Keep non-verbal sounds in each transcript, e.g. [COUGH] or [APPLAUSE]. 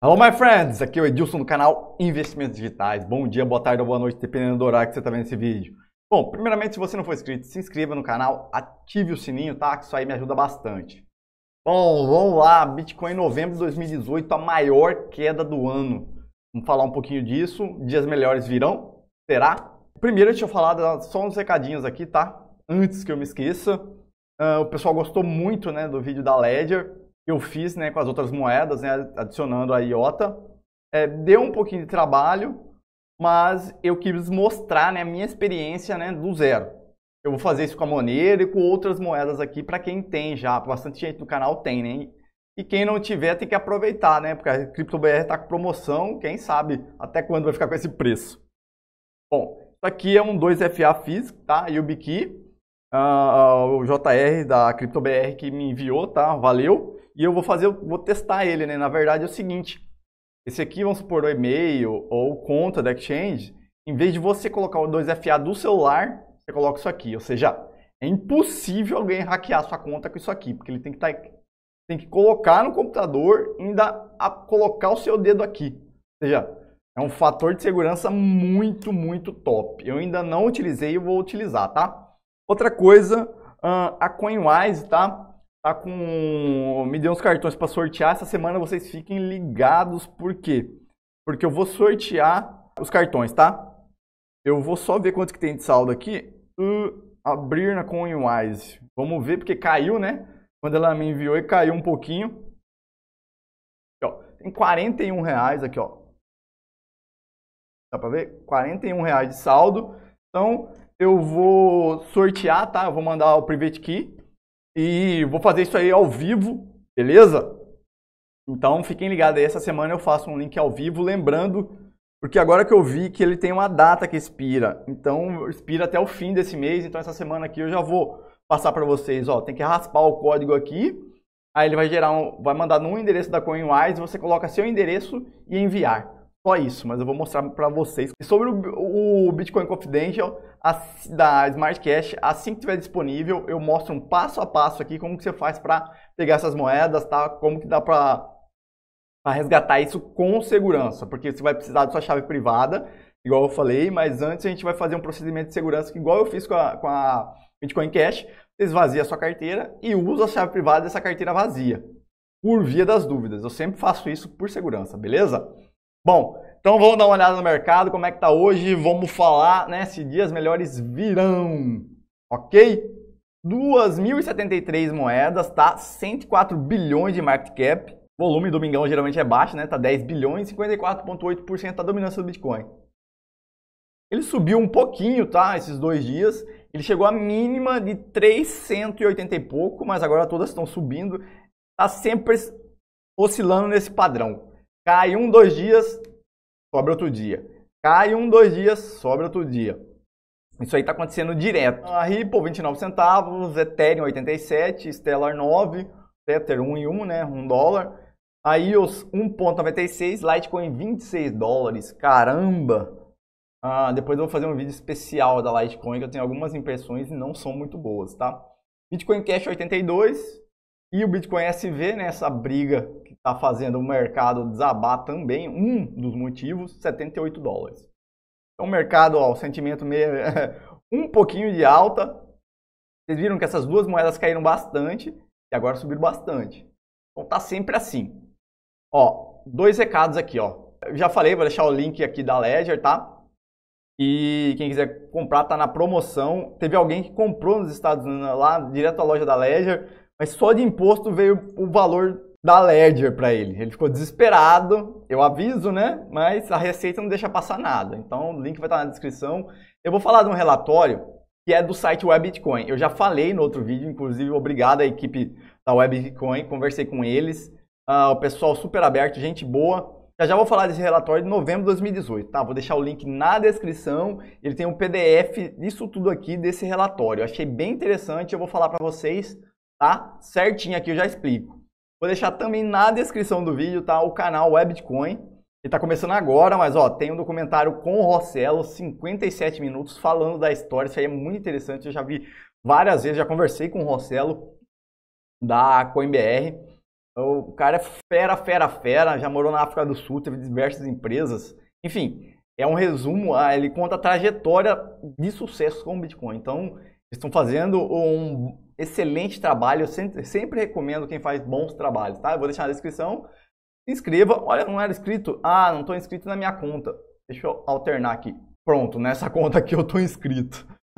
Hello, my friends! Aqui é o Edilson do canal Investimentos Digitais. Bom dia, boa tarde ou boa noite, dependendo do horário que você está vendo esse vídeo. Bom, primeiramente, se você não for inscrito, se inscreva no canal, ative o sininho, tá? Que isso aí me ajuda bastante. Bom, vamos lá. Bitcoin em novembro de 2018, a maior queda do ano. Vamos falar um pouquinho disso. Dias melhores virão? Será? Primeiro, deixa eu falar só uns recadinhos aqui, tá? Antes que eu me esqueça. Uh, o pessoal gostou muito né, do vídeo da Ledger eu fiz né, com as outras moedas, né, adicionando a IOTA. É, deu um pouquinho de trabalho, mas eu quis mostrar né, a minha experiência né, do zero. Eu vou fazer isso com a Monero e com outras moedas aqui para quem tem já, bastante gente no canal tem, né? E quem não tiver tem que aproveitar, né? Porque a CryptoBR está com promoção, quem sabe até quando vai ficar com esse preço. Bom, isso aqui é um 2FA físico, tá? YubiKey, uh, ah, ah, o JR da CryptoBR que me enviou, tá? Valeu. E eu vou fazer, eu vou testar ele, né? Na verdade é o seguinte, esse aqui, vamos supor, o e-mail ou conta da Exchange, em vez de você colocar o 2FA do celular, você coloca isso aqui. Ou seja, é impossível alguém hackear sua conta com isso aqui, porque ele tem que, tá, tem que colocar no computador e ainda colocar o seu dedo aqui. Ou seja, é um fator de segurança muito, muito top. Eu ainda não utilizei e vou utilizar, tá? Outra coisa, a CoinWise, tá? tá com. Me deu uns cartões para sortear. Essa semana vocês fiquem ligados, por quê? Porque eu vou sortear os cartões, tá? Eu vou só ver quanto que tem de saldo aqui. Uh, abrir na CoinWise. Vamos ver, porque caiu, né? Quando ela me enviou, e caiu um pouquinho. Aqui, ó. Tem 41 reais aqui, ó. Dá pra ver? 41 reais de saldo. Então, eu vou sortear, tá? Eu vou mandar o private key e vou fazer isso aí ao vivo, beleza? Então fiquem ligados aí, essa semana eu faço um link ao vivo, lembrando, porque agora que eu vi que ele tem uma data que expira, então expira até o fim desse mês, então essa semana aqui eu já vou passar para vocês, ó, tem que raspar o código aqui, aí ele vai gerar um, vai mandar num endereço da CoinWise, você coloca seu endereço e enviar. Só isso, mas eu vou mostrar para vocês. sobre o, o Bitcoin Confidential, da Smart Cash, assim que estiver disponível, eu mostro um passo a passo aqui como que você faz para pegar essas moedas, tá? Como que dá para resgatar isso com segurança, porque você vai precisar da sua chave privada, igual eu falei, mas antes a gente vai fazer um procedimento de segurança que igual eu fiz com a, com a Bitcoin Cash, você esvazia a sua carteira e usa a chave privada dessa carteira vazia, por via das dúvidas. Eu sempre faço isso por segurança, beleza? Bom, então vamos dar uma olhada no mercado, como é que tá hoje, vamos falar, né, se dias melhores virão, ok? 2.073 moedas, tá? 104 bilhões de market cap. Volume domingão geralmente é baixo, né? Tá 10 bilhões, 54,8% da dominância do Bitcoin. Ele subiu um pouquinho, tá? Esses dois dias. Ele chegou à mínima de 380 e pouco, mas agora todas estão subindo. Tá sempre oscilando nesse padrão. Cai um, dois dias, sobra outro dia. Cai um, dois dias, sobra outro dia. Isso aí está acontecendo direto. A Ripple, 29 centavos, Ethereum, 87, Stellar, 9, Tether, 1 né, e 1, né? 1 dólar. A EOS, 1,96, Litecoin, 26 dólares. Caramba! Ah, depois eu vou fazer um vídeo especial da Litecoin, que eu tenho algumas impressões e não são muito boas, tá? Bitcoin Cash, 82. E o Bitcoin SV, né? Essa briga está fazendo o mercado desabar também, um dos motivos, 78 dólares. Então, é o mercado, ó, o sentimento meio [LAUGHS] um pouquinho de alta. Vocês viram que essas duas moedas caíram bastante e agora subiram bastante. Então tá sempre assim. Ó, dois recados aqui, ó. Eu já falei, vou deixar o link aqui da Ledger, tá? E quem quiser comprar tá na promoção. Teve alguém que comprou nos Estados Unidos lá, direto à loja da Ledger, mas só de imposto veio o valor da Ledger para ele. Ele ficou desesperado, eu aviso, né? Mas a receita não deixa passar nada. Então o link vai estar na descrição. Eu vou falar de um relatório que é do site Web Bitcoin. Eu já falei no outro vídeo, inclusive, obrigado à equipe da Web Bitcoin, conversei com eles. Uh, o pessoal super aberto, gente boa. Já já vou falar desse relatório de novembro de 2018, tá? Vou deixar o link na descrição. Ele tem um PDF disso tudo aqui, desse relatório. Eu achei bem interessante, eu vou falar para vocês, tá? Certinho aqui eu já explico. Vou deixar também na descrição do vídeo, tá? O canal Web Bitcoin. Ele tá começando agora, mas ó, tem um documentário com o Rossello, 57 minutos, falando da história. Isso aí é muito interessante. Eu já vi várias vezes, já conversei com o Rossello da CoinBR. Então, o cara é fera, fera, fera. Já morou na África do Sul, teve diversas empresas. Enfim, é um resumo. Ah, ele conta a trajetória de sucesso com o Bitcoin. Então, eles estão fazendo um excelente trabalho. Eu sempre, sempre recomendo quem faz bons trabalhos, tá? Eu vou deixar na descrição. Inscreva. Olha, não era inscrito? Ah, não estou inscrito na minha conta. Deixa eu alternar aqui. Pronto, nessa [LAUGHS] conta aqui eu estou inscrito. [LAUGHS]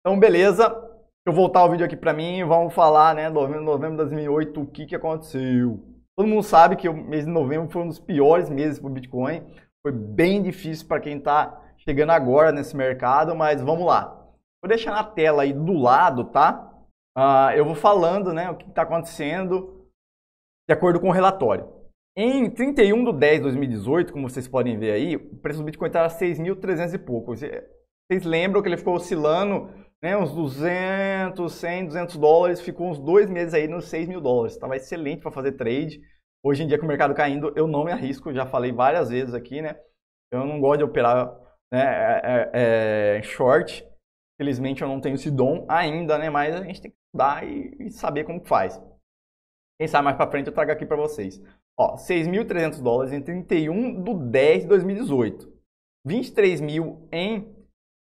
então, beleza. Deixa eu voltar o vídeo aqui para mim. Vamos falar, né, novembro, novembro de 2008, o que, que aconteceu. Todo mundo sabe que o mês de novembro foi um dos piores meses para o Bitcoin. Foi bem difícil para quem está chegando agora nesse mercado, mas vamos lá. Vou deixar na tela aí do lado, tá? Uh, eu vou falando né, o que está acontecendo de acordo com o relatório. Em 31 de 10 de 2018, como vocês podem ver aí, o preço do Bitcoin tá estava 6.300 e pouco. É, vocês lembram que ele ficou oscilando né, uns 200, 100, 200 dólares, ficou uns dois meses aí nos 6 mil dólares. Estava excelente para fazer trade. Hoje em dia, com o mercado caindo, eu não me arrisco, já falei várias vezes aqui, né? Eu não gosto de operar né, é, é, é short, Felizmente eu não tenho esse dom ainda, né? Mas a gente tem que estudar e, e saber como que faz. Quem sabe mais para frente eu trago aqui para vocês. Ó, 6.300 dólares em 31 de 10 de 2018. 23 mil em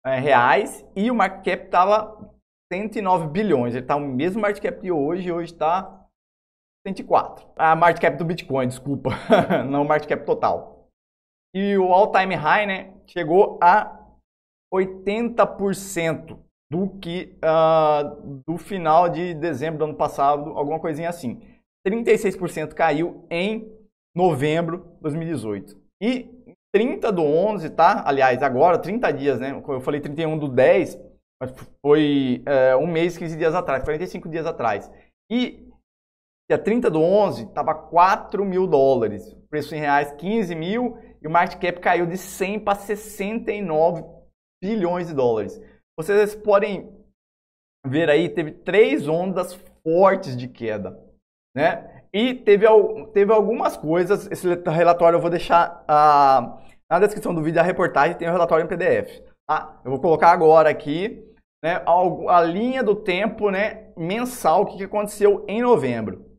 é, reais e o market cap estava 109 bilhões. Ele está o mesmo market cap de hoje, hoje está 104. A market cap do Bitcoin, desculpa, [LAUGHS] não o market cap total. E o all time high, né, chegou a 80% do que uh, do final de dezembro do ano passado, alguma coisinha assim. 36% caiu em novembro de 2018. E 30 do 11, tá? Aliás, agora, 30 dias, né? Eu falei 31 do 10, mas foi é, um mês, 15 dias atrás, 45 dias atrás. E dia 30 do 11, estava 4 mil dólares. Preço em reais, 15 mil. E o market cap caiu de 100 para 69 bilhões de dólares. Vocês podem ver aí, teve três ondas fortes de queda, né? E teve, teve algumas coisas, esse relatório eu vou deixar ah, na descrição do vídeo a reportagem, tem o relatório em PDF. Tá? Eu vou colocar agora aqui né, a, a linha do tempo né, mensal, o que, que aconteceu em novembro.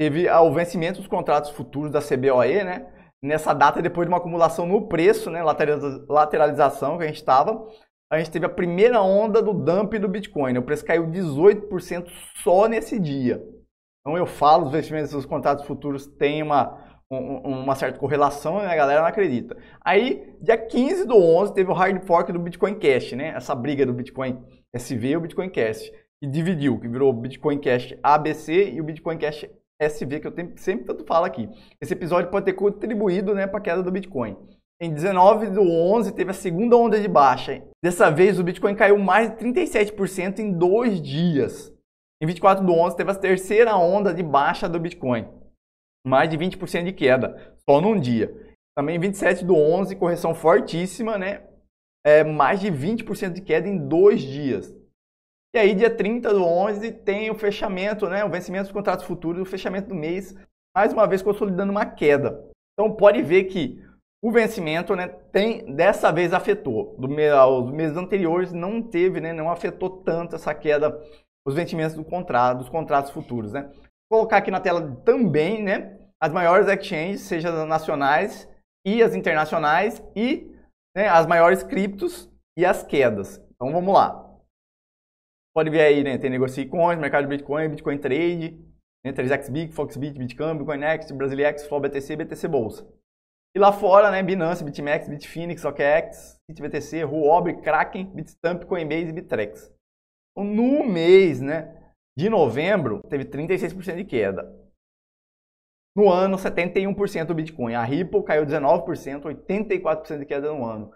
Teve ah, o vencimento dos contratos futuros da CBOE, né? nessa data, depois de uma acumulação no preço, né, lateralização que a gente estava, a gente teve a primeira onda do dump do Bitcoin. O preço caiu 18% só nesse dia. Então eu falo, os investimentos dos contratos futuros têm uma, uma certa correlação e né? a galera não acredita. Aí, dia 15 do 11, teve o hard fork do Bitcoin Cash, né? Essa briga do Bitcoin SV e o Bitcoin Cash. E dividiu, que virou o Bitcoin Cash ABC e o Bitcoin Cash SV, que eu sempre tanto falo aqui. Esse episódio pode ter contribuído né, para a queda do Bitcoin. Em 19 do 11 teve a segunda onda de baixa. Dessa vez o Bitcoin caiu mais de 37% em dois dias. Em 24 do 11 teve a terceira onda de baixa do Bitcoin. Mais de 20% de queda, só num dia. Também 27 do 11, correção fortíssima, né? É, mais de 20% de queda em dois dias. E aí, dia 30 do 11, tem o fechamento, né, o vencimento dos contratos futuros, o fechamento do mês, mais uma vez consolidando uma queda. Então, pode ver que o vencimento né, tem, dessa vez afetou. Do, aos meses anteriores não teve, né, não afetou tanto essa queda, os vencimentos do contrato, dos contratos futuros. Né? Vou colocar aqui na tela também né, as maiores exchanges, seja as nacionais e as internacionais, e né, as maiores criptos e as quedas. Então, vamos lá. Pode ver aí, né? Tem negocio coins, mercado Bitcoin, Bitcoin Trade, né? 3xBit, Foxbit, BitCamp, Bitcoinex, BrasileX, FlowBTC, BTC Bolsa. E lá fora, né? Binance, BitMEX, BitPhoenix, OKEx, BitBTC, Huobi, Kraken, Bitstamp, Coinbase e Bittrex. Então, no mês, né? De novembro, teve 36% de queda. No ano, 71% do Bitcoin. A Ripple caiu 19%, 84% de queda no ano.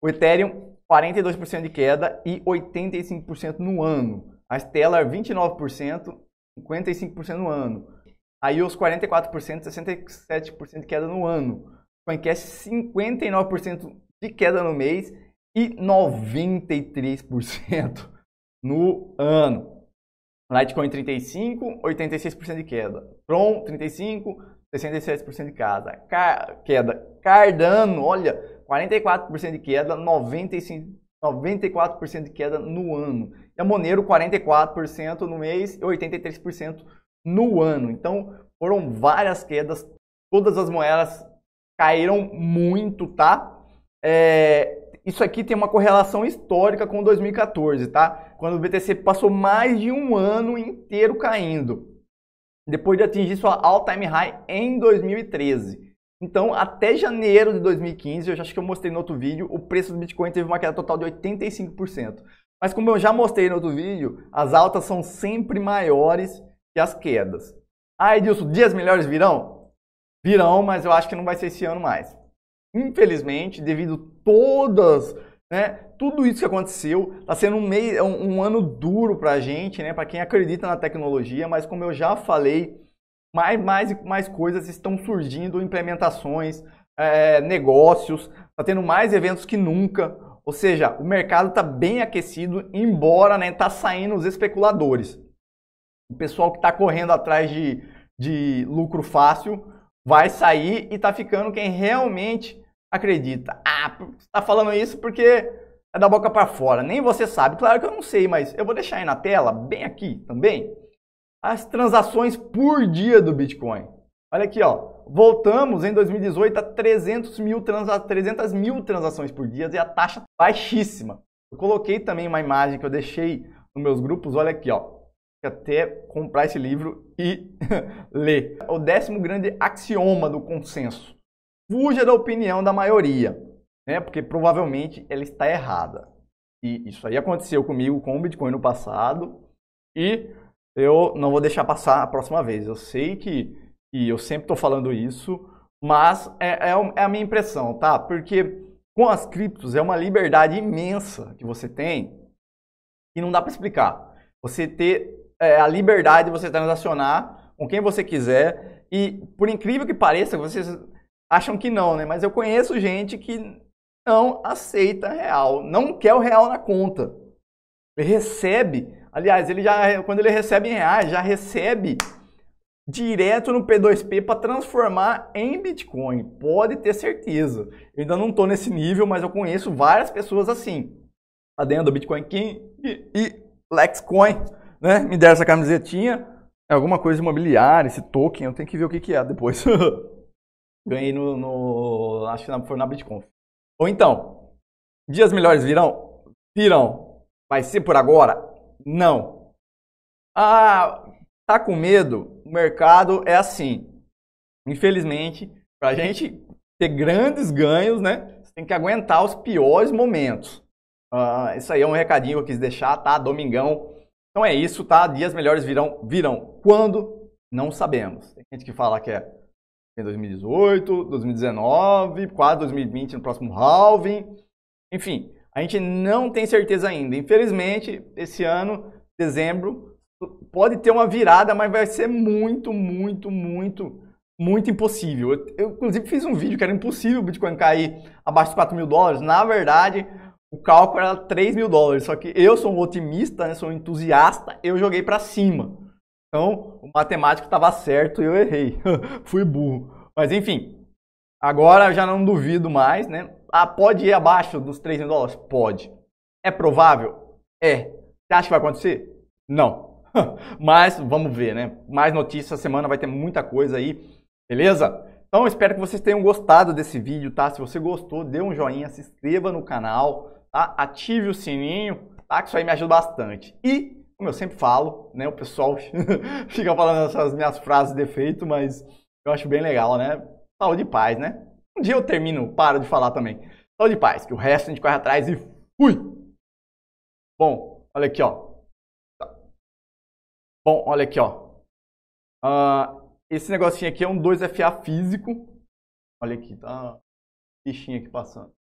O Ethereum 42% de queda e 85% no ano. A Stellar 29%, 55% no ano. Aí os 44%, 67% de queda no ano. Então, Coincast 59% de queda no mês e 93% no ano. Litecoin 35, 86% de queda. Tron 35, 67% de queda. queda. Cardano, olha, 44% de queda, 95, 94% de queda no ano. E a Monero, 44% no mês e 83% no ano. Então, foram várias quedas, todas as moedas caíram muito, tá? É, isso aqui tem uma correlação histórica com 2014, tá? Quando o BTC passou mais de um ano inteiro caindo, depois de atingir sua all-time high em 2013. Então, até janeiro de 2015, eu já acho que eu mostrei no outro vídeo, o preço do Bitcoin teve uma queda total de 85%. Mas como eu já mostrei no outro vídeo, as altas são sempre maiores que as quedas. Ah, Edilson, dias melhores virão? Virão, mas eu acho que não vai ser esse ano mais. Infelizmente, devido todas, né, tudo isso que aconteceu, está sendo um, meio, um, um ano duro para a gente, né, para quem acredita na tecnologia, mas como eu já falei, mais, mais e mais coisas estão surgindo, implementações, é, negócios, está tendo mais eventos que nunca. Ou seja, o mercado está bem aquecido, embora né, tá saindo os especuladores. O pessoal que está correndo atrás de, de lucro fácil vai sair e está ficando quem realmente acredita. Ah, está falando isso porque é da boca para fora. Nem você sabe. Claro que eu não sei, mas eu vou deixar aí na tela, bem aqui também as transações por dia do Bitcoin. Olha aqui, ó. Voltamos em 2018 a 300 mil, transa 300 mil transações por dia e a taxa baixíssima. Eu coloquei também uma imagem que eu deixei nos meus grupos, olha aqui, ó. Até comprar esse livro e [LAUGHS] ler. É o décimo grande axioma do consenso. Fuja da opinião da maioria, né? Porque provavelmente ela está errada. E isso aí aconteceu comigo com o Bitcoin no passado. E eu não vou deixar passar a próxima vez. Eu sei que, e eu sempre estou falando isso, mas é, é, é, a minha impressão, tá? Porque com as criptos é uma liberdade imensa que você tem e não dá para explicar. Você ter é, a liberdade de você transacionar com quem você quiser e, por incrível que pareça, vocês acham que não, né? Mas eu conheço gente que não aceita real, não quer o real na conta. Recebe Aliás, ele já, quando ele recebe em reais, já recebe direto no P2P para transformar em Bitcoin. Pode ter certeza. Eu ainda não estou nesse nível, mas eu conheço várias pessoas assim. Tá dentro do Bitcoin King e, Lexcoin, né? Me deram essa camisetinha. É alguma coisa imobiliária, esse token, eu tenho que ver o que, que é depois. [LAUGHS] Ganhei no, no, Acho que foi na Bitcoin. Ou então, dias melhores virão? Virão. Vai ser por agora, não. Ah, tá com medo? O mercado é assim. Infelizmente, para a gente ter grandes ganhos, né? Você tem que aguentar os piores momentos. Ah, isso aí é um recadinho que eu quis deixar, tá? Domingão. Então é isso, tá? Dias melhores virão. Virão. Quando? Não sabemos. Tem gente que fala que é em 2018, 2019, quase 2020 no próximo halving. Enfim, a gente não tem certeza ainda. Infelizmente, esse ano, dezembro, pode ter uma virada, mas vai ser muito, muito, muito, muito impossível. Eu, eu inclusive, fiz um vídeo que era impossível o Bitcoin cair abaixo de 4 mil dólares. Na verdade, o cálculo era 3 mil dólares. Só que eu sou um otimista, né? sou um entusiasta, eu joguei para cima. Então, o matemático estava certo e eu errei. [LAUGHS] Fui burro. Mas, enfim, Agora já não duvido mais, né? Ah, pode ir abaixo dos 3 mil dólares? Pode. É provável? É. Você acha que vai acontecer? Não. [LAUGHS] Mas vamos ver, né? Mais notícias essa semana, vai ter muita coisa aí, beleza? Então espero que vocês tenham gostado desse vídeo, tá? Se você gostou, dê um joinha, se inscreva no canal, tá? Ative o sininho, tá? Que isso aí me ajuda bastante. E, como eu sempre falo, né? O pessoal [LAUGHS] fica falando essas minhas frases de defeito, mas eu acho bem legal, né? Saúde e paz, né? Um dia eu termino, paro de falar também. Saúde e paz, que o resto a gente corre atrás e fui! Bom, olha aqui, ó. Tá. Bom, olha aqui, ó. Uh, esse negocinho aqui é um 2FA físico. Olha aqui, tá fichinha aqui passando.